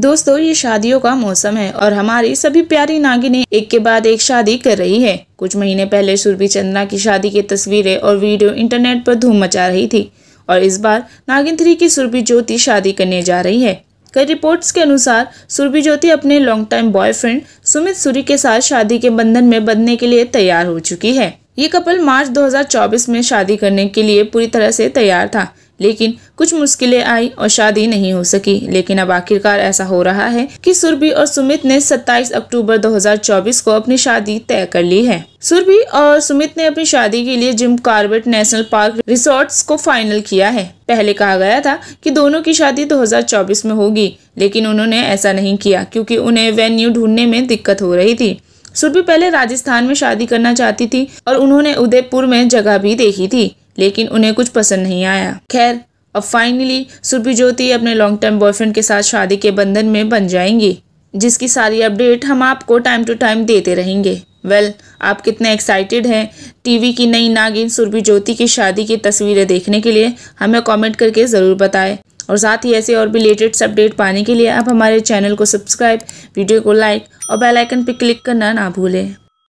दोस्तों ये शादियों का मौसम है और हमारी सभी प्यारी नागिने एक के बाद एक शादी कर रही है कुछ महीने पहले सुरभि चंद्रा की शादी की तस्वीरें और वीडियो इंटरनेट पर धूम मचा रही थी और इस बार नागिन थ्री की सुरभि ज्योति शादी करने जा रही है कई रिपोर्ट्स के अनुसार सुरभि ज्योति अपने long time boyfriend Sumit Suri के साथ शादी के बंधन में बंधने के लिए तैयार हो चुकी है ये कपल मार्च 2024 में शादी करने के लिए पूरी तरह से तैयार था लेकिन कुछ मुश्किलें आई और शादी नहीं हो सकी लेकिन अब आखिरकार ऐसा हो रहा है कि सुरभि और सुमित ने 27 अक्टूबर 2024 को अपनी शादी तय कर ली है सुरभि और सुमित ने अपनी शादी के लिए Jim Corbett National Park resorts को फाइनल किया है पहले कहा गया था कि दोनों की शादी 2024 में होगी लेकिन उन्होंने ऐसा नहीं किया क्योंकि उन्हें वेन्यू ढूंढने में दिक्कत हो रही थी सुरभि पहले राजस्थान में शादी करना चाहती थी और उन्होंने उदयपुर में जगह भी देखी थी लेकिन उन्हें कुछ पसंद नहीं आया खैर अब फाइनली ज्योति अपने लॉन्ग टर्म बॉयफ्रेंड के साथ शादी के बंधन में बन जाएंगी जिसकी सारी अपडेट हम आपको टाइम टू टाइम देते रहेंगे वेल well, आप कितने एक्साइटेड हैं टीवी की नई नागिन सुरभि ज्योति की शादी की तस्वीरें देखने के लिए हमें कमेंट करके ज़रूर बताएं और साथ ही ऐसे और भी लेटेस्ट अपडेट पाने के लिए आप हमारे चैनल को सब्सक्राइब वीडियो को लाइक और बेलाइकन पर क्लिक करना ना भूलें